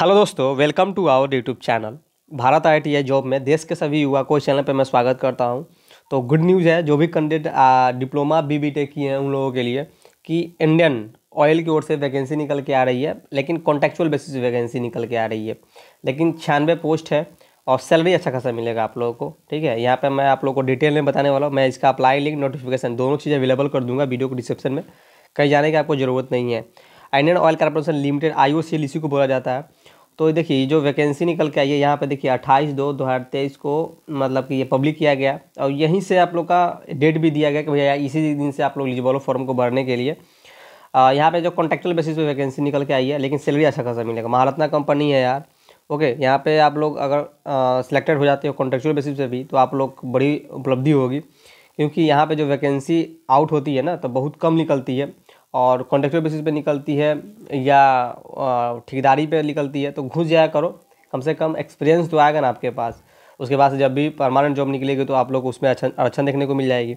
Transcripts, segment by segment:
hello दोस्तों welcome to our YouTube channel Bharat I T job में देश के सभी युवा को इस चैनल पर मैं स्वागत करता हूं तो गुड न्यूज़ है जो भी कैंडिडेट डिप्लोमा बी बी किए हैं उन लोगों के लिए कि इंडियन ऑयल की ओर से वैकेंसी निकल के आ रही है लेकिन कॉन्टेक्चुअल बेसिस वैकेंसी निकल के आ रही है लेकिन छियानवे पोस्ट है और सैलरी अच्छा खासा मिलेगा आप लोगों को ठीक है यहाँ पर मैं आप लोग को डिटेल में बताने वाला हूँ मैं इसका अप्लाई लिंक नोटिफिकेशन दोनों चीज़ें अवेलेबल कर दूँगा वीडियो को डिस्क्रिप्शन में कहीं जाने की आपको ज़रूरत नहीं है Indian Oil Corporation Limited I O C को बोला जाता है तो देखिए जो वैकेंसी निकल के आई है यहाँ पे देखिए अट्ठाईस दो दो हज़ार तेईस को मतलब कि ये पब्लिक किया गया और यहीं से आप लोग का डेट भी दिया गया कि भैया इसी दिन से आप लोग एलिजिबल हो फॉर्म को भरने के लिए यहाँ पे जो कॉन्ट्रेक्चुअल बेसिस पे वैकेंसी निकल के आई है लेकिन सैलरी अच्छा खासा मिलेगा महारत्ना कंपनी है यार ओके यहाँ पर आप लोग अगर सिलेक्टेड हो जाते हो कॉन्ट्रेक्चुअल बेसिस पर भी तो आप लोग बड़ी उपलब्धि होगी क्योंकि यहाँ पर जो वैकेंसी आउट होती है ना तो बहुत कम निकलती है और कॉन्ट्रेक्टर बेसिस पे निकलती है या ठेकेदारी पे निकलती है तो घुस जाया करो कम से कम एक्सपीरियंस तो आएगा ना आपके पास उसके बाद जब भी परमानेंट जॉब निकलेगी तो आप लोग को उसमें अच्छा अच्छा देखने को मिल जाएगी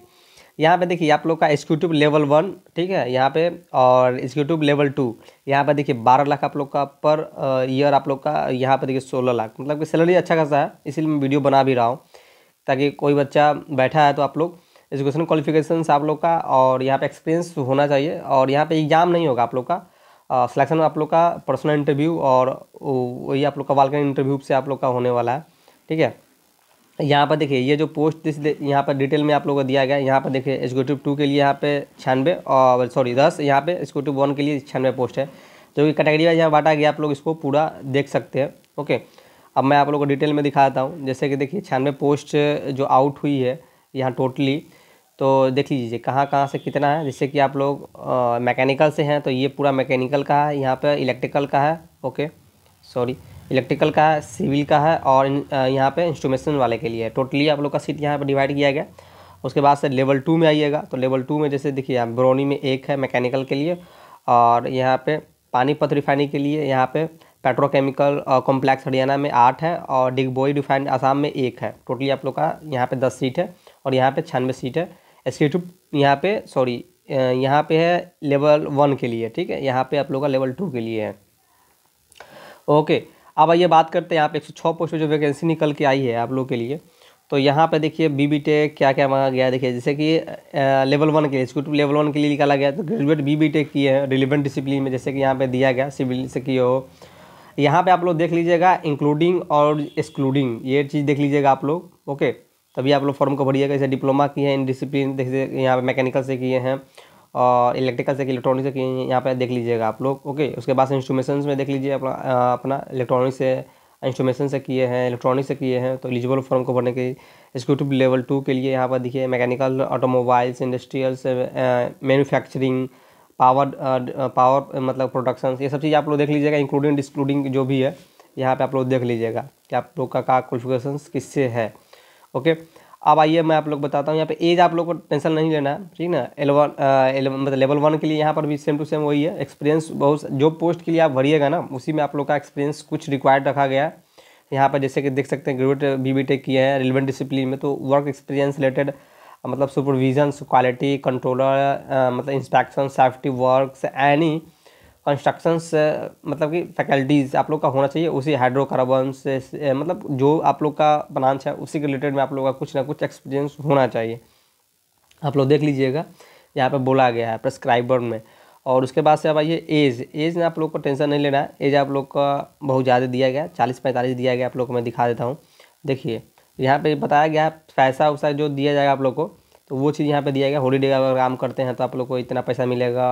यहाँ पे देखिए आप लोग का एक्जीक्यूटिव लेवल वन ठीक है यहाँ पे और एक्जीक्यूटिव लेवल टू यहाँ पे देखिए बारह लाख आप लोग का पर ईयर आप लोग का यहाँ पे देखिए सोलह लाख मतलब कि सैलरी अच्छा खासा है इसीलिए मैं वीडियो बना भी रहा हूँ ताकि कोई बच्चा बैठा है तो आप लोग एजुकेशन क्वालिफिकेशन आप लोग का और यहाँ पे एक्सपीरियंस होना चाहिए और यहाँ पे एग्जाम नहीं होगा आप लोग का सिलेक्शन आप लोग का पर्सनल इंटरव्यू और वही आप लोग का वालकन इंटरव्यू से आप लोग का होने वाला है ठीक है यहाँ पर देखिए ये जो पोस्ट यहाँ पर डिटेल में आप लोगों को दिया गया है यहाँ पर देखिए एजुकेटिव टू के लिए यहाँ पे छियानवे और सॉरी दस यहाँ पे एजुकेटिव वन के लिए छियानवे पोस्ट है जो कि कैटेगरी वाइज यहाँ बांटा गया आप लोग इसको पूरा देख सकते हैं ओके अब मैं आप लोगों को डिटेल में दिखाता हूँ जैसे कि देखिए छियानवे पोस्ट जो आउट हुई है यहाँ टोटली तो देख लीजिए कहाँ कहाँ से कितना है जैसे कि आप लोग मैकेनिकल से हैं तो ये पूरा मैकेनिकल का है यहाँ पर इलेक्ट्रिकल का है ओके सॉरी इलेक्ट्रिकल का है सिविल का है और यहाँ पे इंस्ट्रूमेशन वाले के लिए है टोटली आप लोग का सीट यहाँ पर डिवाइड किया गया उसके बाद से लेवल टू में आइएगा तो लेवल टू में जैसे देखिए यहाँ ब्रोनी में एक है मैकेनिकल के लिए और यहाँ पे पानीपत रिफाइनिंग के लिए यहाँ पे पेट्रोकेमिकल कॉम्प्लेक्स हरियाणा में आठ है और डिगबोई रिफाइन आसाम में एक है टोटली आप लोग का यहाँ पे दस सीट है और यहाँ पे छियानवे सीट है एसकेट्यूब यहाँ पे सॉरी यहाँ पे है लेवल वन के लिए ठीक है यहाँ पे आप लोग का लेवल टू के लिए है ओके अब आइए बात करते हैं यहाँ पे एक सौ छः पोस्ट जो वैकेंसी निकल के आई है आप लोग के लिए तो यहाँ पे देखिए बी बी टेक क्या क्या मांगा गया देखिए जैसे कि लेवल वन के लिए स्कूट लेवल वन के लिए निकाला गया तो ग्रेजुएट बी बी टेक किए हैं रिलेवेंट डिसिप्लिन में जैसे कि यहाँ पे दिया गया सिविल से किए हो यहाँ पे आप लोग देख लीजिएगा इंक्लूडिंग और एक्सक्लूडिंग ये चीज़ देख लीजिएगा आप लोग ओके तभी आप लोग फॉर्म को भरिएगा जैसे डिप्लोमा किए हैं इन डिसिप्लिन देखिए यहाँ पे मैकेनिकल से किए हैं और इलेक्ट्रिकल से इलेक्ट्रॉनिक से किए हैं यहाँ पर देख लीजिएगा आप लोग ओके उसके बाद इंस्ट्रूमेशन में देख लीजिए अपना अपना इलेक्ट्रॉनिक से इंस्ट्रूमेशन से किए हैं इलेक्ट्रॉनिक से किए हैं तो एलिजिबल फॉर्म को भरने के एक्जीक्यूटिव लेवल टू के लिए यहाँ पर देखिए mechanical automobiles industrials manufacturing power power मतलब प्रोडक्शन ये सब चीज़ आप लोग देख लीजिएगा इंक्लूडिंग डिस्क्लूडिंग जो भी है यहाँ पे आप लोग देख लीजिएगा कि आप लोग का क्वालिफिकेशन किससे है ओके अब आइए मैं आप लोग बताता हूँ यहाँ पे एज आप लोग को टेंशन नहीं लेना है ठीक ना एलेवन एलेवन मतलब लेवल वन के लिए यहाँ पर भी सेम टू सेम वही है एक्सपीरियंस बहुत जॉब पोस्ट के लिए आप भरिएगा ना उसी में आप लोग का एक्सपीरियंस कुछ रिक्वायर्ड रखा गया है यहाँ पर जैसे कि देख सकते हैं ग्रेजुएट बी बी टेक किए हैं रिलेवेंट डिसिप्लिन में तो वर्क एक्सपीरियंस रिलेटेड मतलब सुपरविजन क्वालिटी कंट्रोलर मतलब inspection safety work any construction uh, मतलब कि फैकल्टीज़ आप लोग का होना चाहिए उसी हाइड्रोकार्बन से uh, uh, मतलब जो आप लोग का ब्रांच है उसी के रिलेटेड में आप लोग का कुछ ना कुछ एक्सपीरियंस होना चाहिए आप लोग देख लीजिएगा यहाँ पर बोला गया है प्रेस्क्राइबर में और उसके बाद से अब आइए एज एज में आप लोग को टेंशन नहीं लेना है एज आप लोग का बहुत ज़्यादा दिया गया चालीस पैंतालीस दिया गया आप लोग को मैं दिखा देता हूँ देखिए यहाँ पर बताया गया पैसा वैसा जो दिया जाएगा आप लोग को तो वो चीज़ यहाँ पर दिया गया होलीडे का अगर काम करते हैं तो आप लोग को इतना पैसा मिलेगा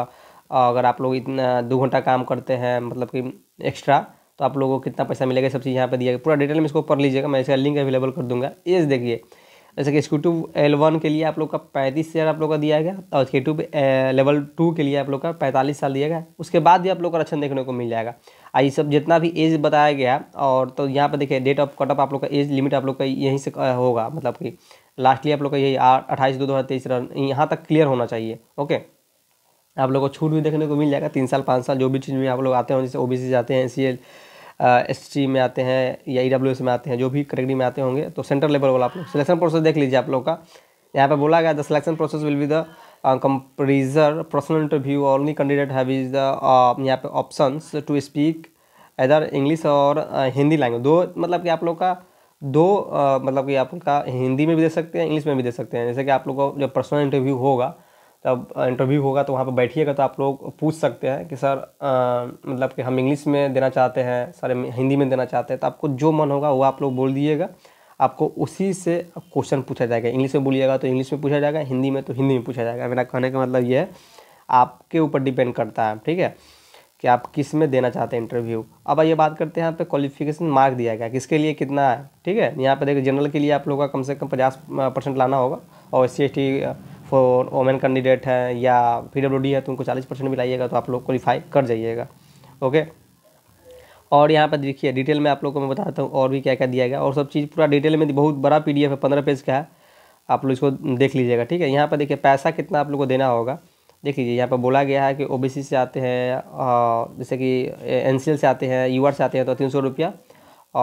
अगर आप लोग इतना दो घंटा काम करते हैं मतलब कि एक्स्ट्रा तो आप लोगों को कितना पैसा मिलेगा सब चीज़ यहाँ पर दिया गया पूरा डिटेल में इसको पढ़ लीजिएगा मैं इसका लिंक अवेलेबल कर दूंगा एज देखिए जैसे कि स्कूटू एल वन के लिए आप लोग का पैंतीस हज़ार आप लोग का दिया गया और स्कूटू लेवल टू के लिए आप लोग का पैंतालीस साल दिया गया उसके बाद भी आप लोग का रक्षण देखने को मिल जाएगा और ये सब जितना भी एज बताया गया और तो यहाँ पर देखिए डेट ऑफ कटअप आप लोग का एज लिमिट आप लोग का यहीं से होगा मतलब कि लास्टली आप लोग का यही अट्ठाईस दो दो हज़ार तेईस यहाँ तक क्लियर होना चाहिए ओके आप लोगों को छूट भी देखने को मिल जाएगा तीन साल पाँच साल जो भी चीज़ में आप लोग आते हैं जैसे ओ बी सी जाते हैं सी एल एस टी में आते हैं या ई डब्ल्यू एस में आते हैं जो भी कैटेगरी में आते होंगे तो सेंटर लेवल वाला आप लोग सिलेक्शन प्रोसेस देख लीजिए आप लोग का यहाँ पर बोला गया the selection process will be the comprise personal interview only candidate have is the यहाँ पे ऑप्शंस टू स्पीक इधर इंग्लिश और हिंदी लैंग्वेज दो मतलब कि आप लोग का दो मतलब कि आप लोग का हिंदी में भी दे सकते हैं इंग्लिश में भी दे सकते हैं जैसे कि आप लोग का जब पर्सनल इंटरव्यू होगा तब इंटरव्यू होगा तो वहाँ पर बैठिएगा तो आप लोग पूछ सकते हैं कि सर आ, मतलब कि हम इंग्लिश में देना चाहते हैं सर हिंदी में देना चाहते हैं तो आपको जो मन होगा वो आप लोग बोल दीजिएगा आपको उसी से क्वेश्चन पूछा जाएगा इंग्लिश में बोलिएगा तो इंग्लिश में पूछा जाएगा हिंदी में तो हिंदी में पूछा जाएगा मेरा कहने का मतलब ये है आपके ऊपर डिपेंड करता है ठीक है कि आप किस में देना चाहते हैं इंटरव्यू अब आइए बात करते हैं यहाँ पे क्वालिफिकेशन मार्क दिया गया किसके लिए कितना है ठीक है यहाँ पे देखिए जनरल के लिए आप लोगों का कम से कम पचास परसेंट लाना होगा और S C for women candidate हैं या पी डब्ल्यू डी है तो उनको चालीस परसेंट मिलाइएगा तो आप लोग क्वालिफाई कर जाइएगा ओके और यहाँ पर देखिए डिटेल में आप लोग को मैं बताता हूँ और भी क्या क्या दिया गया और सब चीज़ पूरा डिटेल में बहुत बड़ा पी डी एफ है पंद्रह पेज का है आप लोग इसको देख लीजिएगा ठीक है यहाँ पर देखिए पैसा कितना आप लोग को देना होगा देख लीजिए यहाँ पर बोला गया है कि सी से आते हैं जैसे कि एन से आते हैं आर से आते हैं तो तीन सौ रुपया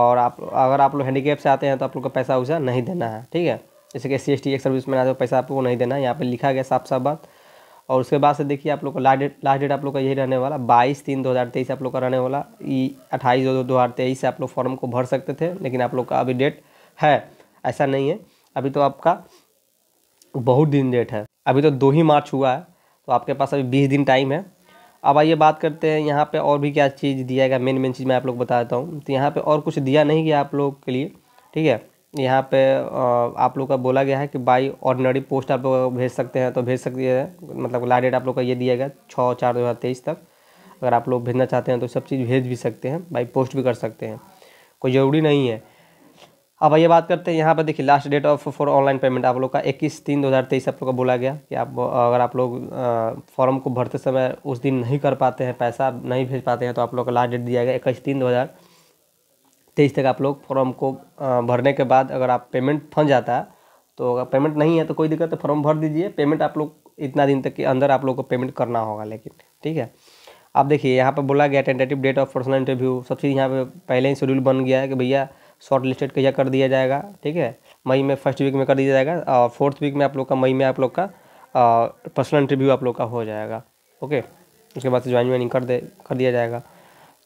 और आप अगर आप लोग हैंडीकेप से आते हैं तो आप लोग को पैसा वैसा नहीं देना है ठीक है जैसे कि एस सी एस टी एक सर्विस में हो तो पैसा आपको नहीं देना है यहाँ पर लिखा गया साफ साफ बात और उसके बाद से देखिए आप लोग का लास्ट डेट लास्ट डेट आप लोग का यही रहने वाला बाईस तीन दो हज़ार तेईस आप लोग का रहने वाला ई अट्ठाईस दो दो हज़ार तेईस से आप लोग फॉर्म को भर सकते थे लेकिन आप लोग का अभी डेट है ऐसा नहीं है अभी तो आपका बहुत दिन डेट है अभी तो दो ही मार्च हुआ है तो आपके पास अभी बीस दिन टाइम है अब आइए बात करते हैं यहाँ पे और भी क्या चीज़ दिया गया मेन मेन चीज़ मैं आप लोग बता देता हूँ तो यहाँ पे और कुछ दिया नहीं गया आप लोग के लिए ठीक है यहाँ पे आप लोग का बोला गया है कि बाई ऑर्डिनरी पोस्ट आप लोग भेज सकते हैं तो भेज सकती है मतलब लास्ट डेट आप लोग का ये दिया गया छः चार दो हज़ार तेईस तक अगर आप लोग भेजना चाहते हैं तो सब चीज़ भेज भी सकते हैं बाई पोस्ट भी कर सकते हैं कोई ज़रूरी नहीं है अब आइए बात करते हैं यहाँ पर देखिए last date of for online payment आप लोग का इक्कीस तीन दो हज़ार तेईस आप लोग का बोला गया कि आप अगर आप लोग फॉर्म को भरते समय उस दिन नहीं कर पाते हैं पैसा नहीं भेज पाते हैं तो आप लोग का लास्ट डेट दिया गया इक्कीस तीन दो हज़ार तेईस तक आप लोग फॉर्म को भरने के बाद अगर आप पेमेंट फंस जाता है तो अगर पेमेंट नहीं है तो कोई दिक्कत है फॉर्म भर दीजिए पेमेंट आप लोग इतना दिन तक के अंदर आप लोग को पेमेंट करना होगा लेकिन ठीक है आप देखिए यहाँ पर बोला गया tentative date of personal interview सब चीज़ यहाँ पर पहले ही शेड्यूल बन गया है कि भैया शॉर्ट लिस्टेड कहिया कर दिया जाएगा ठीक है मई में फर्स्ट वीक में कर दिया जाएगा और फोर्थ वीक में आप लोग का मई में आप लोग का पर्सनल इंटरव्यू आप लोग का हो जाएगा ओके उसके बाद से ज्वाइन ज्वाइनिंग कर दे कर दिया जाएगा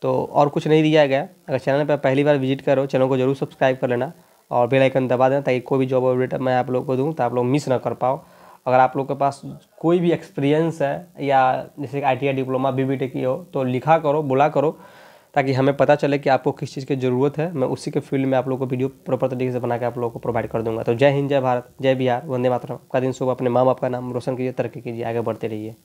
तो और कुछ नहीं दिया गया अगर चैनल पर पहली बार विजिट करो चैनल को जरूर सब्सक्राइब कर लेना और बेल आइकन दबा देना ताकि कोई भी जॉब अपडेट मैं आप लोग को दूँ तो आप लोग मिस ना कर पाओ अगर आप लोग के पास कोई भी एक्सपीरियंस है या जैसे I T diploma B B की हो तो लिखा करो बुला करो ताकि हमें पता चले कि आपको किस चीज़ की ज़रूरत है मैं उसी के फील्ड में आप लोग को वीडियो प्रॉपर तरीके से बना के आप लोग को प्रोवाइड कर दूंगा तो जय हिंद जय भारत जय बिहार वंदे मातरम का दिन सुबह अपने माँ बाप का नाम रोशन कीजिए तरक्की कीजिए आगे बढ़ते रहिए